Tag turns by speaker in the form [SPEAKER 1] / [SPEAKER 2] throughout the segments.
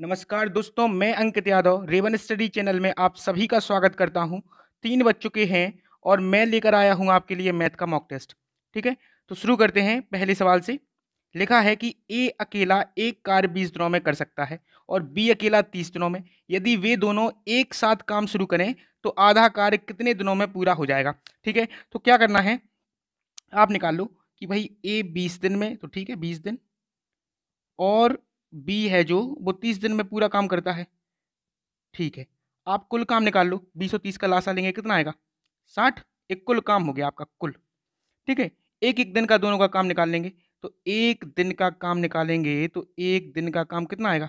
[SPEAKER 1] नमस्कार दोस्तों मैं अंकित यादव रेवन स्टडी चैनल में आप सभी का स्वागत करता हूं तीन बज चुके हैं और मैं लेकर आया हूं आपके लिए मैथ का मॉक टेस्ट ठीक है तो शुरू करते हैं पहले सवाल से लिखा है कि ए अकेला एक कार्य बीस दिनों में कर सकता है और बी अकेला तीस दिनों में यदि वे दोनों एक साथ काम शुरू करें तो आधा कार्य कितने दिनों में पूरा हो जाएगा ठीक है तो क्या करना है आप निकाल लो कि भाई ए बीस दिन में तो ठीक है बीस दिन और बी है जो वो तीस दिन में पूरा काम करता है ठीक है आप कुल काम निकाल लो बीस और तीस का लाशा लेंगे कितना आएगा साठ एक कुल काम हो गया आपका कुल ठीक है एक एक दिन का दोनों का काम निकाल लेंगे तो एक दिन का काम निकालेंगे तो एक दिन का काम कितना आएगा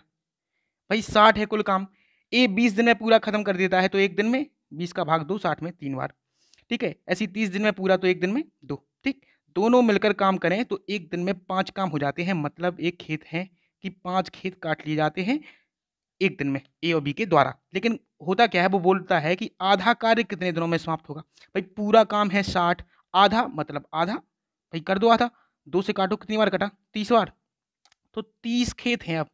[SPEAKER 1] भाई साठ है कुल काम ए बीस दिन में पूरा खत्म कर देता है तो एक दिन में बीस का भाग दो साठ में तीन बार ठीक है ऐसी तीस दिन में पूरा तो एक दिन में दो ठीक दोनों मिलकर काम करें तो एक दिन में पाँच काम हो जाते हैं मतलब एक खेत है कि पांच खेत काट लिए जाते हैं एक दिन में ए और बी के द्वारा लेकिन होता क्या है वो बोलता है कि आधा कार्य कितने दिनों में समाप्त होगा भाई पूरा काम है साठ आधा मतलब आधा भाई कर दो आधा दो से काटो कितनी बार कटा तीस बार तो तीस खेत हैं अब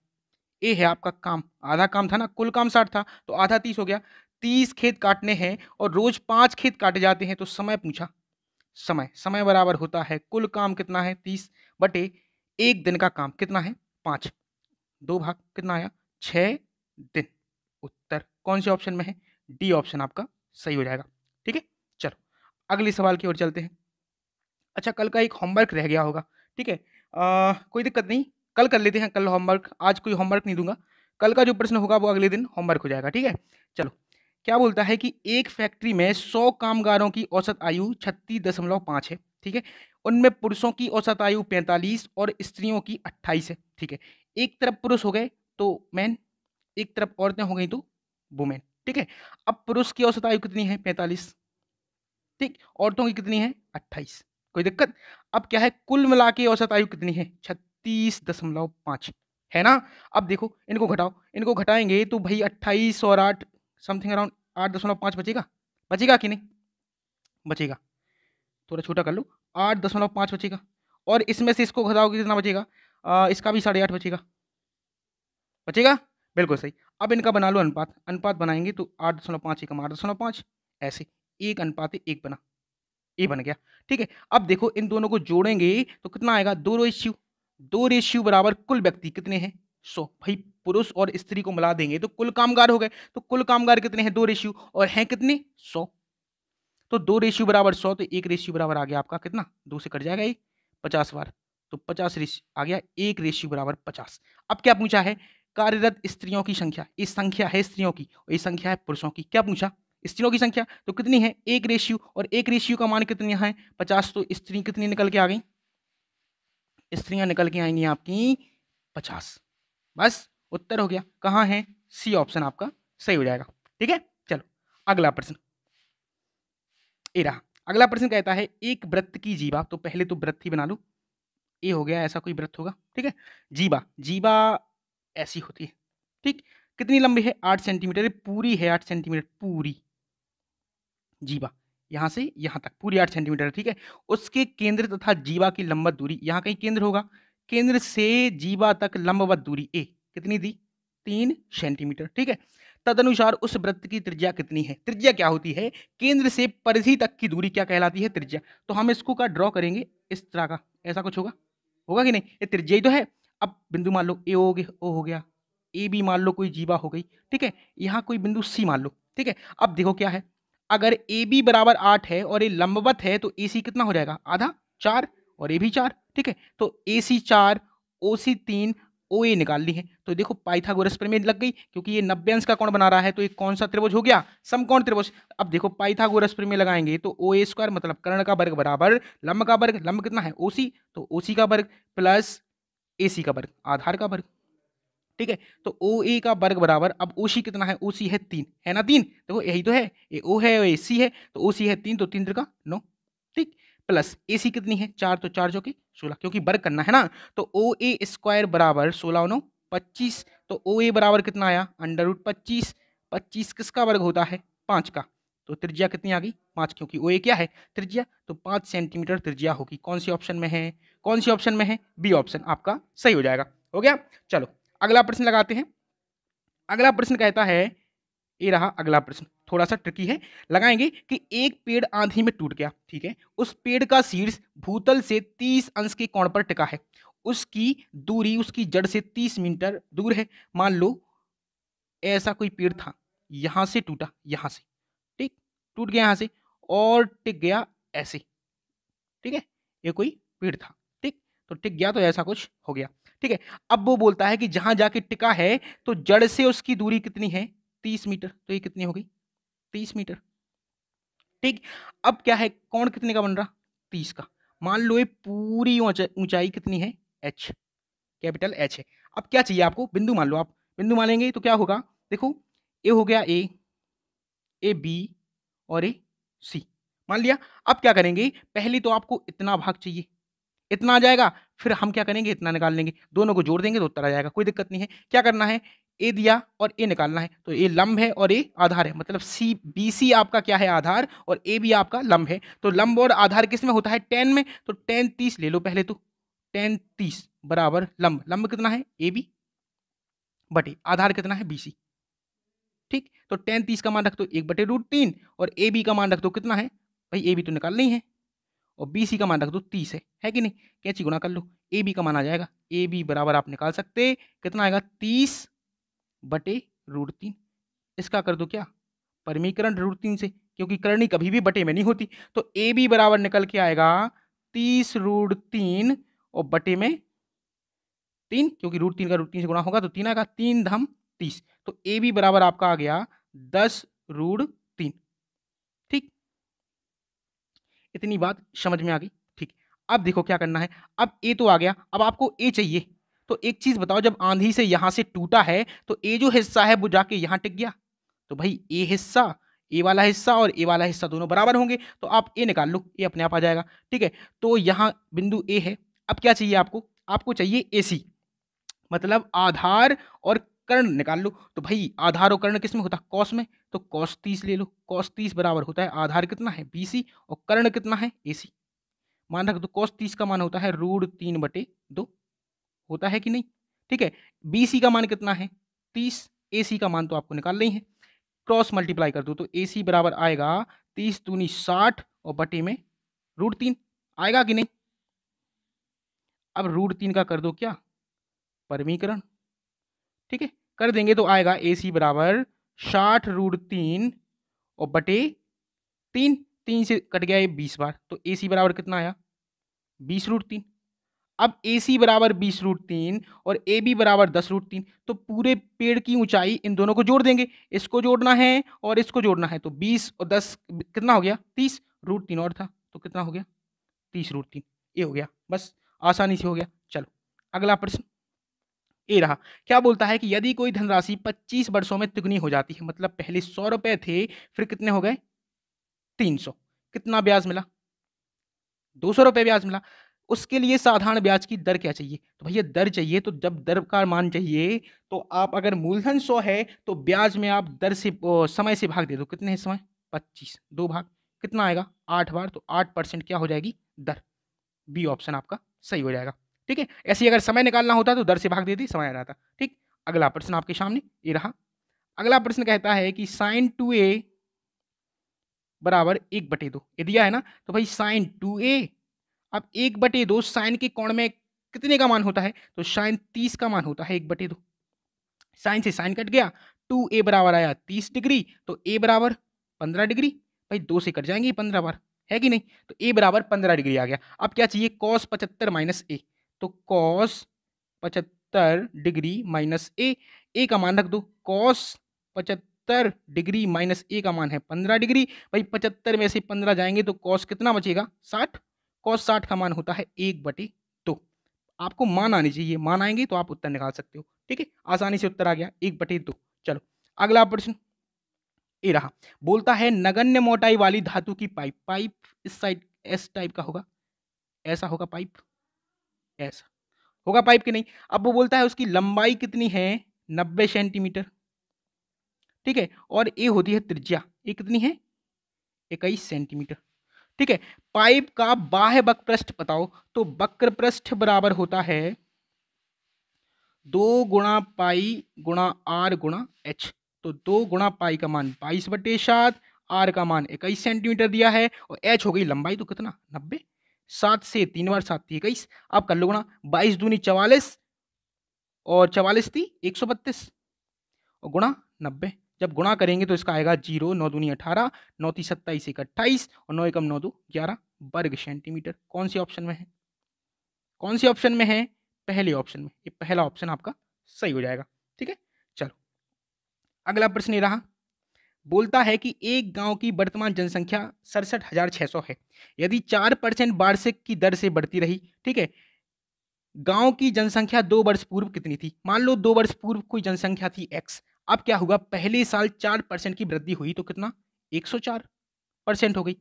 [SPEAKER 1] ए है आपका काम आधा काम था ना कुल काम साठ था तो आधा तीस हो गया तीस खेत काटने हैं और रोज पाँच खेत काटे जाते हैं तो समय पूछा समय समय बराबर होता है कुल काम कितना है तीस बटे एक दिन का काम कितना है पाँच दो भाग कितना आया छः दिन उत्तर कौन से ऑप्शन में है डी ऑप्शन आपका सही हो जाएगा ठीक है चलो अगले सवाल की ओर चलते हैं अच्छा कल का एक होमवर्क रह गया होगा ठीक है कोई दिक्कत नहीं कल कर लेते हैं कल होमवर्क आज कोई होमवर्क नहीं दूंगा कल का जो प्रश्न होगा वो अगले दिन होमवर्क हो जाएगा ठीक है चलो क्या बोलता है कि एक फैक्ट्री में सौ कामगारों की औसत आयु छत्तीस दशमलव पाँच है ठीक है उनमें पुरुषों की औसत आयु पैंतालीस और स्त्रियों की अट्ठाईस है ठीक है एक तरफ पुरुष हो गए तो मैन एक तरफ औरतें हो गई तो वुमेन ठीक है अब पुरुष की औसत आयु कितनी है पैंतालीस ठीक औरतों की कितनी है अट्ठाईस कोई दिक्कत अब क्या है कुल मिला के औसत आयु कितनी है छत्तीस दशमलव पाँच है ना अब देखो इनको घटाओ इनको घटाएंगे तो भाई अट्ठाईस और आठ समथिंग अराउंड आठ दशमलव पाँच बचेगा बचेगा कि नहीं बचेगा थोड़ा छोटा कर लो आठ दशमलव पाँच बचेगा और इसमें से इसको घटाओगे कितना बचेगा आ, इसका भी साढ़े आठ बचेगा बचेगा बिल्कुल सही अब इनका बना लो अनुपात अनुपात बनाएंगे तो आठ दशमलव पाँच एकम आठ दशमलव पाँच ऐसे एक अनुपात एक बना ये बन गया ठीक है अब देखो इन दोनों को जोड़ेंगे तो कितना आएगा दो रेशियो दो रेशियो बराबर कुल व्यक्ति कितने हैं सौ भाई पुरुष और स्त्री को मिला देंगे तो कुल कामगार हो गए तो कुल कामगार कितने हैं दो रेशियो और हैं कितने सौ तो दो रेशियो बराबर सौ तो एक रेशियो बराबर आ गया आपका कितना दो से कट जाएगा ये पचास बार तो पचास रेशियो आ गया एक रेशियो बराबर पचास अब क्या पूछा है कार्यरत स्त्रियों की संख्या ये संख्या है स्त्रियों की और ये संख्या है पुरुषों की क्या पूछा स्त्रियों की संख्या तो कितनी है एक रेशियो और एक रेशियो का मान कितनी है पचास तो स्त्री कितनी निकल के आ गई स्त्रियां निकल के आएंगी आपकी पचास बस उत्तर हो गया कहाँ है सी ऑप्शन आपका सही हो जाएगा ठीक है चलो अगला प्रश्न ये रहा अगला प्रश्न कहता है एक व्रत की जीवा तो पहले तो व्रत ही बना लो ए हो गया ऐसा कोई व्रत होगा ठीक है जीवा जीवा ऐसी होती है ठीक कितनी लंबी है आठ सेंटीमीटर पूरी है आठ सेंटीमीटर पूरी जीवा यहां से यहां तक पूरी आठ सेंटीमीटर ठीक है उसके केंद्र तथा जीवा की लंबत दूरी यहां कहीं केंद्र होगा केंद्र से जीवा तक लंबवत दूरी ए कितनी दी तीन सेंटीमीटर ठीक है तदनुसार उस वृत्त की त्रिज्या कितनी है त्रिज्या क्या होती है केंद्र से परिधि तक की दूरी क्या कहलाती है त्रिज्या तो हम इसको का ड्रॉ करेंगे इस तरह का ऐसा कुछ होगा होगा कि नहीं ये त्रिज्या ही तो है अब बिंदु मान लो ए हो गया ओ हो गया ए बी मान लो कोई जीवा हो गई ठीक है यहाँ कोई बिंदु सी मान लो ठीक है अब देखो क्या है अगर ए बी बराबर आठ है और ये लंबवत है तो ए सी कितना हो जाएगा आधा चार और ए भी चार ठीक है तो ए सी चार ओ सी तीन ओ ए निकालनी है तो देखो पाइथागोरस प्रमेय लग गई क्योंकि ये नब्बे अंश का कौन बना रहा है तो ये कौन सा त्रिभुज हो गया समकोण त्रिभुज अब देखो पाइथागोरस प्रमेय लगाएंगे तो ओ ए स्क्वायर मतलब कर्ण का वर्ग बराबर लंब का वर्ग लंब कितना है ओ सी तो ओ सी का वर्ग प्लस ए सी का वर्ग आधार का वर्ग ठीक है तो ओ ए का वर्ग बराबर अब ओ सी कितना है ओ सी है तीन है ना तीन देखो यही तो है ए ओ है ए सी है तो ओ सी है तीन तो तीन का नौ ठीक प्लस ए सी कितनी है चार तो चार जो कि सोलह क्योंकि वर्ग करना है ना तो ओ ए स्क्वायर बराबर सोलह नौ पच्चीस तो ओ ए बराबर कितना आया अंडर रूट पच्चीस पच्चीस किसका वर्ग होता है पाँच का तो त्रिज्या कितनी आ गई पाँच क्योंकि ओ ए क्या है त्रिज्या तो पाँच सेंटीमीटर त्रिज्या होगी कौन सी ऑप्शन में है कौन सी ऑप्शन में है बी ऑप्शन आपका सही हो जाएगा हो गया चलो अगला प्रश्न लगाते हैं अगला प्रश्न कहता है ये रहा अगला प्रश्न थोड़ा सा ट्रिकी है लगाएंगे कि एक पेड़ आंधी में टूट गया ठीक है उस पेड़ का शीर्ष भूतल से तीस अंश के कोण पर टिका है उसकी दूरी उसकी जड़ से तीस मीटर दूर है मान लो ऐसा कोई पेड़ था यहाँ से टूटा यहाँ से ठीक टूट गया यहाँ से और टिक गया ऐसे ठीक है ये कोई पेड़ था ठीक तो टिक गया तो ऐसा कुछ हो गया ठीक है अब वो बोलता है कि जहाँ जाके टिका है तो जड़ से उसकी दूरी कितनी है तीस मीटर तो ये कितनी हो गई तीस मीटर ठीक अब क्या है कौन कितने का बन रहा तीस का मान लो ये पूरी ऊंचाई कितनी है एच कैपिटल एच है अब क्या चाहिए आपको बिंदु मान लो आप बिंदु मानेंगे तो क्या होगा देखो ए हो गया ए ए बी और ए सी मान लिया अब क्या करेंगे पहले तो आपको इतना भाग चाहिए इतना आ जाएगा फिर हम क्या करेंगे इतना निकाल लेंगे दोनों को जोड़ देंगे तो उत्तर आ जाएगा कोई दिक्कत नहीं है क्या करना है ए दिया और ए निकालना है तो ए लंब है और ए आधार है मतलब सी बी सी आपका क्या है आधार और ए भी आपका लंब है तो लंब और आधार किस में होता है टेन में तो टेन तीस ले लो पहले तो टेन तीस बराबर लंब लंब कितना है ए बी बटे आधार कितना है बी सी ठीक तो टेन तीस का मान रख दो एक बटे रूट तीन और ए बी का मान रख दो कितना है भाई ए बी तो निकालना ही है और बी सी का मान रख दो तीस है है कि नहीं कैची गुना कर लो ए बी का मान आ जाएगा ए बी बराबर आप निकाल सकते कितना आएगा तीस बटे रूट तीन इसका कर दो क्या परमीकरण रूट तीन से क्योंकि करणी कभी भी बटे में नहीं होती तो ए बी बराबर निकल के आएगा तीस रूट तीन और बटे में तीन क्योंकि रूट तीन का रूट तीन से गुणा होगा तो तीन आएगा तीन धम तीस तो ए बी बराबर आपका आ गया दस रूढ़ इतनी बात समझ में आ गई ठीक अब देखो क्या करना है अब ए तो आ गया अब आपको ए चाहिए तो एक चीज़ बताओ जब आंधी से यहां से टूटा है तो ए जो हिस्सा है वो जाके यहां टिक गया तो भाई ए हिस्सा ए वाला हिस्सा और ए वाला हिस्सा दोनों बराबर होंगे तो आप ए निकाल लो ए अपने आप आ जाएगा ठीक है तो यहां बिंदु ए है अब क्या चाहिए आपको आपको चाहिए ए सी मतलब आधार और कर्ण निकाल लो तो भाई आधार और कर्ण किस में होता कॉस में तो कॉस तीस ले लो कॉस तीस बराबर होता है आधार कितना है बी और कर्ण कितना है ए मान रख दो कॉस तीस का मान होता है रूढ़ तीन बटे दो होता है कि नहीं ठीक है बी का मान कितना है तीस ए का मान तो आपको निकालना ही है क्रॉस मल्टीप्लाई कर दो तो ए सी बराबर आएगा तीस दूनी साठ और बटे में रूट तीन आएगा कि नहीं अब रूट तीन का कर दो क्या परमीकरण ठीक है कर देंगे तो आएगा ए सी बराबर साठ रूट तीन और बटे तीन तीन से कट गया ये बीस बार तो ए सी बराबर कितना आया बीस रूट तीन अब ए सी बराबर बीस रूट तीन और ए बी बराबर दस रूट तीन तो पूरे पेड़ की ऊंचाई इन दोनों को जोड़ देंगे इसको जोड़ना है और इसको जोड़ना है तो बीस और दस कितना हो गया तीस रूट तीन और था तो कितना हो गया तीस रूट तीन ये हो गया बस आसानी से हो गया चलो अगला प्रश्न ए रहा क्या बोलता है कि यदि कोई धनराशि 25 वर्षों में तिगुनी हो जाती है मतलब पहले सौ रुपए थे फिर कितने हो गए 300 कितना ब्याज मिला दो सौ रुपये ब्याज मिला उसके लिए साधारण ब्याज की दर क्या चाहिए तो भैया दर चाहिए तो जब दर का मान चाहिए तो आप अगर मूलधन सौ है तो ब्याज में आप दर से समय से भाग दे दो कितने समय पच्चीस दो भाग कितना आएगा आठ बार तो आठ परसेंट क्या हो जाएगी दर बी ऑप्शन आपका सही हो जाएगा ठीक है ऐसे अगर समय निकालना होता तो दर से भाग देती समय आ रहा था ठीक अगला प्रश्न आपके सामने ये रहा अगला प्रश्न कहता है कि साइन टू ए बराबर एक बटे दो ये दिया है ना तो भाई साइन टू ए अब एक बटे दो साइन के कोण में कितने का मान होता है तो साइन तीस का मान होता है एक बटे दो साइन से साइन कट गया टू ए बराबर आया तीस डिग्री तो ए बराबर पंद्रह डिग्री भाई दो से कट जाएंगे पंद्रह बार है कि नहीं तो ए बराबर पंद्रह डिग्री आ गया अब क्या चाहिए कॉस पचहत्तर माइनस ए तो कॉस पचहत्तर डिग्री माइनस ए ए का मान रख दो कॉस पचहत्तर डिग्री माइनस ए का मान है पंद्रह डिग्री भाई पचहत्तर में से पंद्रह जाएंगे तो कॉस कितना बचेगा साठ कॉस साठ का मान होता है एक बटे दो आपको मान आनी चाहिए मान आएंगे तो आप उत्तर निकाल सकते हो ठीक है आसानी से उत्तर आ गया एक बटे दो चलो अगला प्रश्न ये रहा बोलता है नगण्य मोटाई वाली धातु की पाइप पाइप इस साइड एस टाइप का होगा ऐसा होगा पाइप ऐसा होगा पाइप कि नहीं अब वो बोलता है उसकी लंबाई कितनी है नब्बे सेंटीमीटर ठीक है और ए होती है त्रिज्या ये कितनी है इक्कीस सेंटीमीटर ठीक है पाइप का बाह्य बकपृष्ठ बताओ तो बक्र पृष्ठ बराबर होता है दो गुणा पाई गुणा आर गुणा एच तो दो गुणा पाई का मान बाईस बटे सात आर का मान इक्कीस सेंटीमीटर दिया है और एच हो गई लंबाई तो कितना नब्बे सात से तीन बार सात थी इक्कीस आप कर लो गुणा बाईस दूनी चवालीस और चवालीस थी एक सौ बत्तीस और गुणा नब्बे जब गुणा करेंगे तो इसका आएगा जीरो नौ दूनी अठारह नौ तीस सत्ताईस एक अट्ठाईस और नौ एकम नौ दो ग्यारह वर्ग सेंटीमीटर कौन से ऑप्शन में है कौन से ऑप्शन में है पहले ऑप्शन में ये पहला ऑप्शन आपका सही हो जाएगा ठीक है चलो अगला प्रश्न ये रहा बोलता है कि एक गांव की वर्तमान जनसंख्या सड़सठ हज़ार छः सौ है यदि चार परसेंट वार्षिक की दर से बढ़ती रही ठीक है गांव की जनसंख्या दो वर्ष पूर्व कितनी थी मान लो दो वर्ष पूर्व कोई जनसंख्या थी एक्स अब क्या हुआ पहले साल चार परसेंट की वृद्धि हुई तो कितना एक सौ चार परसेंट हो गई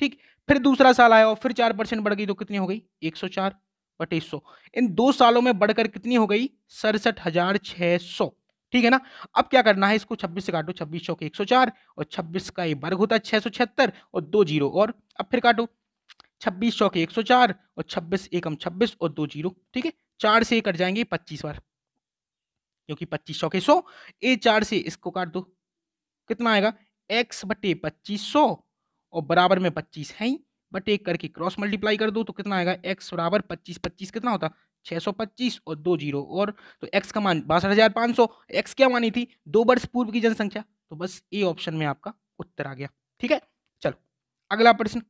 [SPEAKER 1] ठीक फिर दूसरा साल आया और फिर चार परसेंट बढ़ गई तो कितनी हो गई एक सौ चार बटे सौ इन दो सालों में बढ़कर कितनी हो गई सड़सठ हजार छः सौ ठीक है ना अब क्या करना है इसको 26 से काटो 26 चौके 104 और 26 का ये वर्ग होता है छिहत्तर और दो जीरो और अब फिर काटो 26 चौके 104 और 26 एकम 26 और दो जीरो ठीक है चार से कट जाएंगे 25 बार क्योंकि 25 चौके सौ ए चार से इसको काट दो कितना आएगा एक्स बटे पच्चीस सौ और बराबर में पच्चीस है ही बटे करके क्रॉस मल्टीप्लाई कर दो तो कितना आएगा एक्स बराबर पच्चीस पच्चीस कितना होता है 625 और दो जीरो और तो एक्स का मान बासठ हज़ार पाँच एक्स क्या मानी थी दो वर्ष पूर्व की जनसंख्या तो बस ए ऑप्शन में आपका उत्तर आ गया ठीक है चलो अगला प्रश्न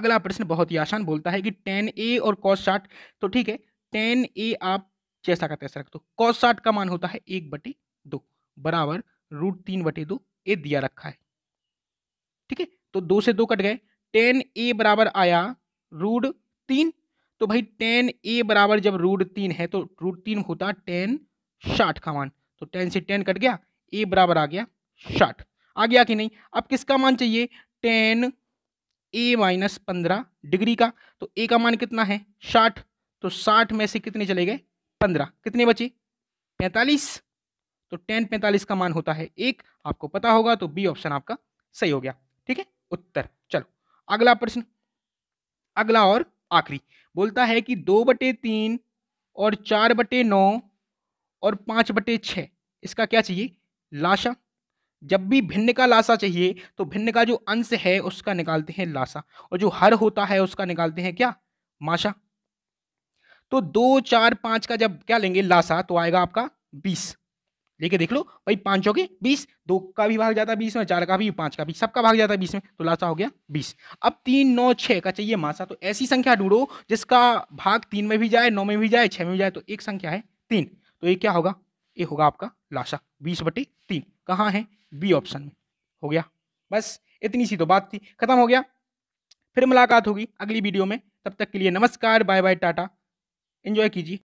[SPEAKER 1] अगला प्रश्न बहुत ही आसान बोलता है कि टेन ए और कॉस साठ तो ठीक है टेन ए आप जैसा का तैसा रख दो कॉस साठ का मान होता है एक बटे दो बराबर रूट तीन बटे दो ए दिया रखा है ठीक है तो दो से दो कट गए टेन ए बराबर आया रूट तीन तो भाई टेन ए बराबर जब रूट तीन है तो रूट तीन होता टेन साठ का मान तो टेन से टेन कट गया ए बराबर आ गया साठ आ गया कि नहीं अब किसका मान चाहिए टेन ए माइनस पंद्रह डिग्री का तो ए का मान कितना है साठ तो साठ में से कितने चले गए पंद्रह कितने बचे पैंतालीस तो टेन पैंतालीस का मान होता है एक आपको पता होगा तो बी ऑप्शन आपका सही हो गया ठीक है उत्तर चलो अगला प्रश्न अगला और आखिरी बोलता है कि दो बटे तीन और चार बटे नौ और पाँच बटे छः इसका क्या चाहिए लाशा जब भी भिन्न का लाशा चाहिए तो भिन्न का जो अंश है उसका निकालते हैं लाशा और जो हर होता है उसका निकालते हैं क्या माशा तो दो चार पाँच का जब क्या लेंगे लाशा तो आएगा आपका बीस लेके देख लो भाई हो चौके बीस दो का भी भाग जाता है बीस में चार का भी पांच का भी सबका भाग जाता है बीस में तो लाशा हो गया बीस अब तीन नौ छः का चाहिए मासा तो ऐसी संख्या ढूंढो जिसका भाग तीन में भी जाए नौ में भी जाए छः में भी जाए तो एक संख्या है तीन तो ये क्या होगा ये होगा आपका लाशा बीस बटे तीन कहाँ है बी ऑप्शन में हो गया बस इतनी सी तो बात थी खत्म हो गया फिर मुलाकात होगी अगली वीडियो में तब तक के लिए नमस्कार बाय बाय टाटा एंजॉय कीजिए